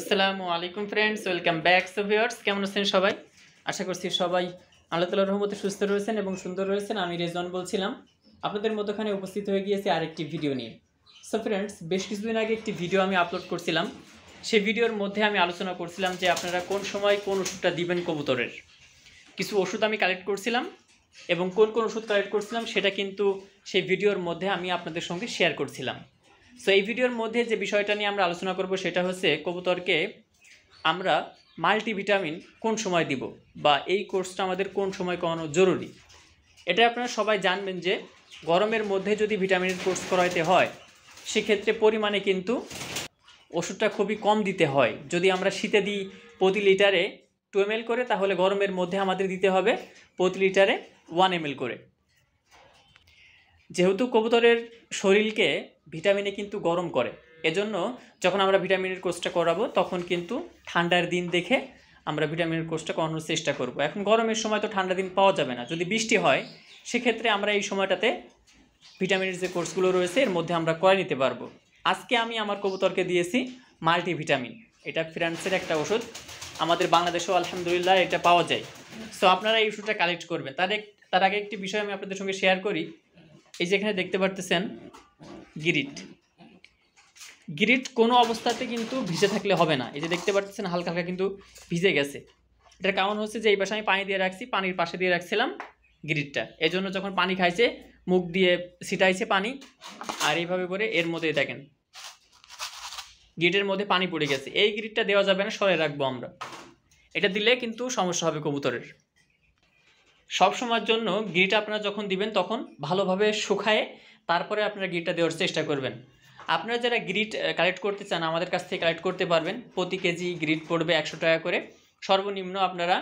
আসসালামু আলাইকুম friends welcome back so viewers কেমন আছেন সবাই আশা করছি সবাই আল্লাহ তালার রহমতে সুস্থ রয়েছেন এবং সুন্দর রয়েছেন আমি রেজন বলছিলাম আপনাদের মতোখানে উপস্থিত হয়ে গিয়েছি আরেকটি ভিডিও নিয়ে সো ফ্রেন্ডস বেশ কিছুদিন আগে একটি ভিডিও আমি আপলোড করছিলাম সেই ভিডিওর মধ্যে আমি আলোচনা করছিলাম যে আপনারা কোন সময় কোন ওষুধটা দিবেন কবুতরের কিছু ওষুধ আমি কালেক্ট করছিলাম এবং কোন কোন ওষুধ কালেক্ট করছিলাম সেটা কিন্তু সেই ভিডিওর মধ্যে আমি আপনাদের সঙ্গে শেয়ার করছিলাম সো এই ভিডিওর মধ্যে যে বিষয়টা নিয়ে আমরা আলোচনা করব সেটা হচ্ছে কবুতরকে আমরা মাল্টিভিটামিন কোন সময় দিব বা এই কোর্সটা আমাদের কোন সময় কমানো জরুরি এটা আপনারা সবাই জানবেন যে গরমের মধ্যে যদি ভিটামিনের কোর্স করাইতে হয় সেক্ষেত্রে পরিমাণে কিন্তু ওষুধটা খুবই কম দিতে হয় যদি আমরা শীতে দিই প্রতি লিটারে টু এম করে তাহলে গরমের মধ্যে আমাদের দিতে হবে প্রতি লিটারে ওয়ান এম করে যেহেতু কবুতরের শরীরকে ভিটামিনে কিন্তু গরম করে এজন্য যখন আমরা ভিটামিনের কোর্সটা করাবো তখন কিন্তু ঠান্ডার দিন দেখে আমরা ভিটামিনের কোর্সটা করানোর চেষ্টা করব এখন গরমের সময় তো ঠান্ডা দিন পাওয়া যাবে না যদি বৃষ্টি হয় সেক্ষেত্রে আমরা এই সময়টাতে ভিটামিনের যে কোর্সগুলো রয়েছে এর মধ্যে আমরা করে নিতে পারবো আজকে আমি আমার কবুতরকে দিয়েছি মাল্টিভিটামিন এটা ফ্রান্সের একটা ওষুধ আমাদের বাংলাদেশেও আলহামদুলিল্লাহ এটা পাওয়া যায় সো আপনারা এই ওষুধটা কালেক্ট করবেন তার তার আগে একটি বিষয় আমি আপনাদের সঙ্গে শেয়ার করি এই যে এখানে দেখতে পারতেছেন গিরিট গিরিট কোনো অবস্থাতে কিন্তু ভিজে থাকলে হবে না এই যে দেখতে পারতেছেন হালকা হালকা কিন্তু ভিজে গেছে এটার কারণ হচ্ছে যে এই পাশে আমি পানি দিয়ে রাখছি পানির পাশে দিয়ে রাখছিলাম গিরিটটা এই জন্য যখন পানি খাইছে মুখ দিয়ে ছিটাইছে পানি আর এইভাবে করে এর মধ্যে দেখেন গিরিটের মধ্যে পানি পড়ে গেছে এই গিরিটটা দেওয়া যাবে না সরে রাখবো আমরা এটা দিলে কিন্তু সমস্যা হবে কবুতরের সব সময়ের জন্য ঘিটা আপনারা যখন দিবেন তখন ভালোভাবে শুকায়ে তারপরে আপনারা ঘিটা দেওয়ার চেষ্টা করবেন আপনারা যারা গ্রিড কালেক্ট করতে চান আমাদের কাছ থেকে কালেক্ট করতে পারবেন প্রতি কেজি গ্রিড পড়বে একশো টাকা করে সর্বনিম্ন আপনারা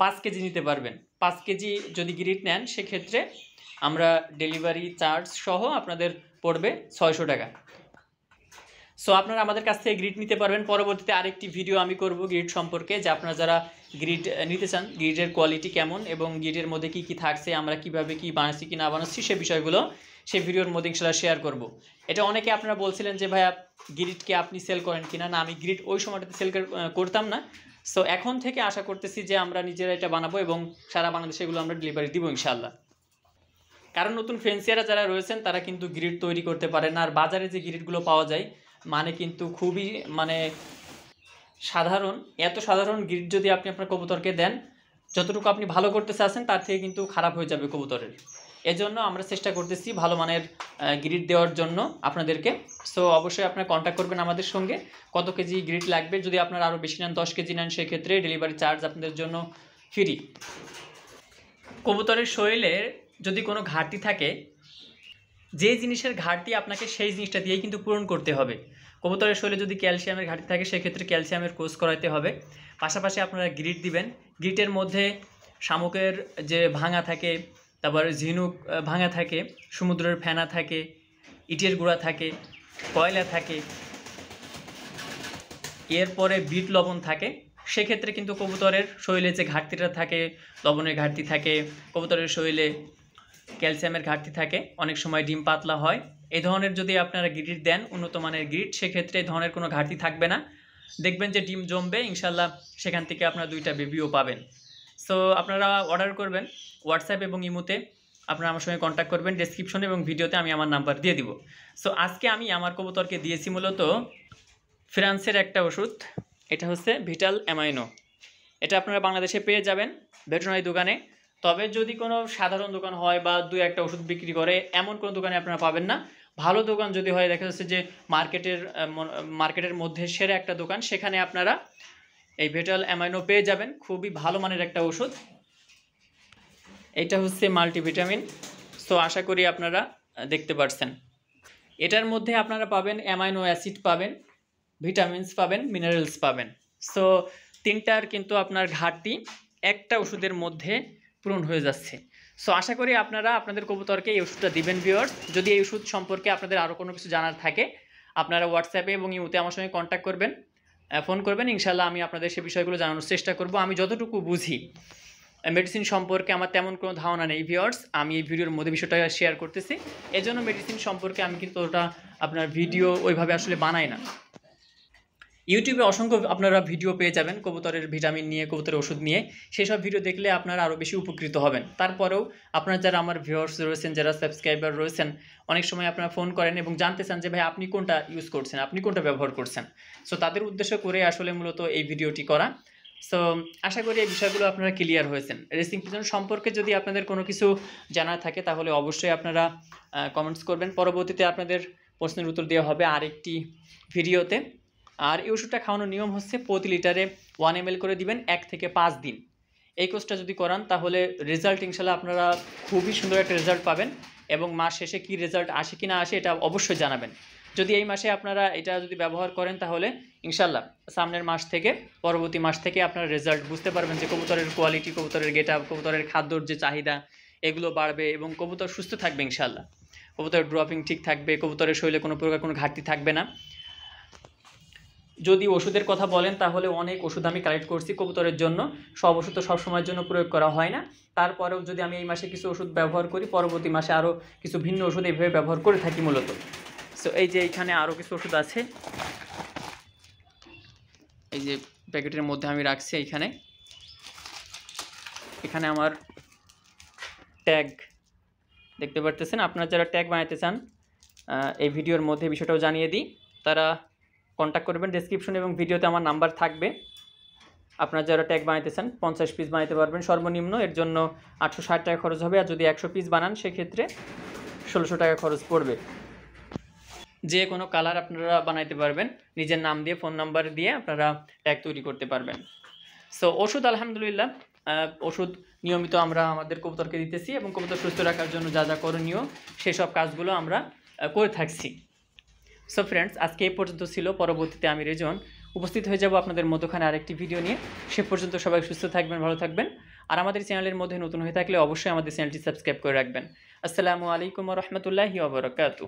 পাঁচ কেজি নিতে পারবেন পাঁচ কেজি যদি গ্রিট নেন সেক্ষেত্রে আমরা ডেলিভারি চার্জ সহ আপনাদের পড়বে ছয়শো টাকা সো আপনারা আমাদের কাছ থেকে গ্রিড নিতে পারবেন পরবর্তীতে আরেকটি ভিডিও আমি করব গ্রিড সম্পর্কে যে আপনারা যারা গ্রিড নিতে চান গ্রিডের কোয়ালিটি কেমন এবং গ্রিডের মধ্যে কি কি থাকছে আমরা কিভাবে কি বানাচ্ছি কি না বানাচ্ছি সে বিষয়গুলো সেই ভিডিওর মধ্যে ইনশাল্লাহ শেয়ার করব এটা অনেকে আপনারা বলছিলেন যে ভাইয়া গ্রিডকে আপনি সেল করেন কি না আমি গ্রিড ওই সময়টাতে সেল করতাম না সো এখন থেকে আশা করতেছি যে আমরা নিজেরা এটা বানাবো এবং সারা বাংলাদেশে এগুলো আমরা ডেলিভারি দিব ইনশাল্লাহ কারণ নতুন ফ্যান্সিয়ারা যারা রয়েছেন তারা কিন্তু গ্রিড তৈরি করতে পারেন আর বাজারে যে গ্রিডগুলো পাওয়া যায় মানে কিন্তু খুবই মানে সাধারণ এত সাধারণ গ্রিড যদি আপনি আপনার কবুতরকে দেন যতটুকু আপনি ভালো করতে চাচ্ছেন তার থেকে কিন্তু খারাপ হয়ে যাবে কবুতরের এজন্য আমরা চেষ্টা করতেছি ভালো মানের গ্রিড দেওয়ার জন্য আপনাদেরকে সো অবশ্যই আপনারা কন্ট্যাক্ট করবেন আমাদের সঙ্গে কত কেজি গ্রিড লাগবে যদি আপনারা আরও বেশি নেন দশ কেজি নেন সেক্ষেত্রে ডেলিভারি চার্জ আপনাদের জন্য ফ্রি কবুতরের শরীরে যদি কোনো ঘাটতি থাকে যে জিনিসের ঘাটতি আপনাকে সেই জিনিসটা দিয়েই কিন্তু পূরণ করতে হবে কবুতরের শরীরে যদি ক্যালসিয়ামের ঘাটতি থাকে সেক্ষেত্রে ক্যালসিয়ামের কোর্স করাতে হবে পাশাপাশি আপনারা গ্রিট দিবেন গ্রিটের মধ্যে শামুকের যে ভাঙা থাকে তারপর ঝিনুক ভাঙা থাকে সমুদ্রের ফেনা থাকে ইটের গুঁড়া থাকে কয়লা থাকে এরপরে বিট লবণ থাকে সেক্ষেত্রে কিন্তু কবুতরের শরীরে যে ঘাটতিটা থাকে লবণের ঘাটতি থাকে কবুতরের শরীরে ক্যালসিয়ামের ঘাটতি থাকে অনেক সময় ডিম পাতলা হয় এই ধরনের যদি আপনারা গ্রিট দেন উন্নত মানের গ্রিট সেক্ষেত্রে এই ধরনের কোনো ঘাটতি থাকবে না দেখবেন যে ডিম জমবে ইনশাল্লাহ সেখান থেকে আপনারা দুইটা বেবিও পাবেন সো আপনারা অর্ডার করবেন হোয়াটসঅ্যাপ এবং ইমোতে আপনারা আমার সঙ্গে কন্ট্যাক্ট করবেন ডিসক্রিপশন এবং ভিডিওতে আমি আমার নাম্বার দিয়ে দিব সো আজকে আমি আমার কবুতরকে দিয়েছি মূলত ফ্রান্সের একটা ওষুধ এটা হচ্ছে ভিটাল অ্যামাইনো এটা আপনারা বাংলাদেশে পেয়ে যাবেন ভেটেরিনারি দোকানে তবে যদি কোনো সাধারণ দোকান হয় বা দু একটা ওষুধ বিক্রি করে এমন কোনো দোকানে আপনারা পাবেন না ভালো দোকান যদি হয় দেখা যাচ্ছে যে মার্কেটের মার্কেটের মধ্যে সেরা একটা দোকান সেখানে আপনারা এই ভেটাল অ্যামাইনো পেয়ে যাবেন খুবই ভালো মানের একটা ওষুধ এটা হচ্ছে মাল্টিভিটামিন সো আশা করি আপনারা দেখতে পারছেন এটার মধ্যে আপনারা পাবেন অ্যামাইনো অ্যাসিড পাবেন ভিটামিনস পাবেন মিনারেলস পাবেন সো তিনটার কিন্তু আপনার ঘাটতি একটা ওষুধের মধ্যে পূরণ হয়ে যাচ্ছে সো আশা করি আপনারা আপনাদের কবুতরকে এই ওষুধটা দিবেন ভিওর্স যদি এই ওষুধ সম্পর্কে আপনাদের আরও কোনো কিছু জানার থাকে আপনারা হোয়াটসঅ্যাপে এবং ইউতে আমার সঙ্গে কন্ট্যাক্ট করবেন ফোন করবেন ইনশাল্লাহ আমি আপনাদের সে বিষয়গুলো জানানোর চেষ্টা করব আমি যতটুকু বুঝি মেডিসিন সম্পর্কে আমার তেমন কোনো ধারণা নেই ভিওর্স আমি এই ভিডিওর মধ্যে বিষয়টা শেয়ার করতেছি এজন্য মেডিসিন সম্পর্কে আমি কিন্তু ওটা আপনার ভিডিও ওইভাবে আসলে বানাই না ইউটিউবে অসংখ্য আপনারা ভিডিও পেয়ে যাবেন কবুতরের ভিটামিন নিয়ে কবুতরের ওষুধ নিয়ে সেই সব ভিডিও দেখলে আপনারা আরও বেশি উপকৃত হবেন তারপরেও আপনারা যারা আমার ভিউয়ার্স রয়েছেন যারা সাবস্ক্রাইবার রয়েছেন অনেক সময় আপনারা ফোন করেন এবং জানতে চান যে ভাই আপনি কোনটা ইউজ করছেন আপনি কোনটা ব্যবহার করছেন সো তাদের উদ্দেশ্য করে আসলে মূলত এই ভিডিওটি করা সো আশা করি এই বিষয়গুলো আপনারা ক্লিয়ার হয়েছেন রেসিং পিজন সম্পর্কে যদি আপনাদের কোনো কিছু জানা থাকে তাহলে অবশ্যই আপনারা কমেন্টস করবেন পরবর্তীতে আপনাদের প্রশ্নের উত্তর দেওয়া হবে আরেকটি ভিডিওতে আর এই ওষুধটা খাওয়ানোর নিয়ম হচ্ছে প্রতি লিটারে ওয়ান এম করে দিবেন এক থেকে পাঁচ দিন এই কোর্সটা যদি করান তাহলে রেজাল্ট ইনশাল্লাহ আপনারা খুবই সুন্দর একটা রেজাল্ট পাবেন এবং মাস শেষে কি রেজাল্ট আসে কি না আসে এটা অবশ্যই জানাবেন যদি এই মাসে আপনারা এটা যদি ব্যবহার করেন তাহলে ইনশাল্লাহ সামনের মাস থেকে পরবর্তী মাস থেকে আপনারা রেজাল্ট বুঝতে পারবেন যে কবুতরের কোয়ালিটি কবুতরের গেট আপ কবুতরের খাদ্যর যে চাহিদা এগুলো বাড়বে এবং কবুতর সুস্থ থাকবে ইনশাল্লাহ কবুতরের ড্রপিং ঠিক থাকবে কবুতরের শরীরে কোনো প্রকার কোনো ঘাটতি থাকবে না যদি ওষুধের কথা বলেন তাহলে অনেক ওষুধ আমি কালেক্ট করছি কবুতরের জন্য সব ওষুধ তো সবসময়ের জন্য প্রয়োগ করা হয় না তারপরেও যদি আমি এই মাসে কিছু ওষুধ ব্যবহার করি পরবর্তী মাসে আরও কিছু ভিন্ন ওষুধ এইভাবে ব্যবহার করে থাকি মূলত সো এই যে এইখানে আরও কিছু ওষুধ আছে এই যে প্যাকেটের মধ্যে আমি রাখছি এইখানে এখানে আমার ট্যাগ দেখতে পারতেছেন আপনারা যারা ট্যাগ বানাতে চান এই ভিডিওর মধ্যে বিষয়টাও জানিয়ে দিই তারা কন্ট্যাক্ট করবেন ডিসক্রিপশন এবং ভিডিওতে আমার নাম্বার থাকবে আপনার যারা ট্যাগ বানাইতে চান পঞ্চাশ পিস বানাতে পারবেন সর্বনিম্ন এর জন্য আটশো ষাট টাকা খরচ হবে আর যদি একশো পিস বানান সেক্ষেত্রে ষোলোশো টাকা খরচ পড়বে যে কোনো কালার আপনারা বানাইতে পারবেন নিজের নাম দিয়ে ফোন নাম্বার দিয়ে আপনারা ট্যাগ তৈরি করতে পারবেন সো ওষুধ আলহামদুলিল্লাহ ওষুধ নিয়মিত আমরা আমাদের কবুতরকে দিতেছি এবং কবুতর সুস্থ রাখার জন্য যা যা করণীয় সেসব কাজগুলো আমরা করে থাকছি সো ফ্রেন্ডস আজকে এই পর্যন্ত ছিল পরবর্তীতে আমি রেজন উপস্থিত হয়ে যাব আপনাদের মধ্যখানে আরেকটি ভিডিও নিয়ে সে পর্যন্ত সবাই সুস্থ থাকবেন ভালো থাকবেন আর আমাদের চ্যানেলের মধ্যে নতুন হয়ে থাকলে অবশ্যই আমাদের চ্যানেলটি সাবস্ক্রাইব করে রাখবেন আসসালামু আলাইকুম রহমতুল্লাহি ওবরাকাতু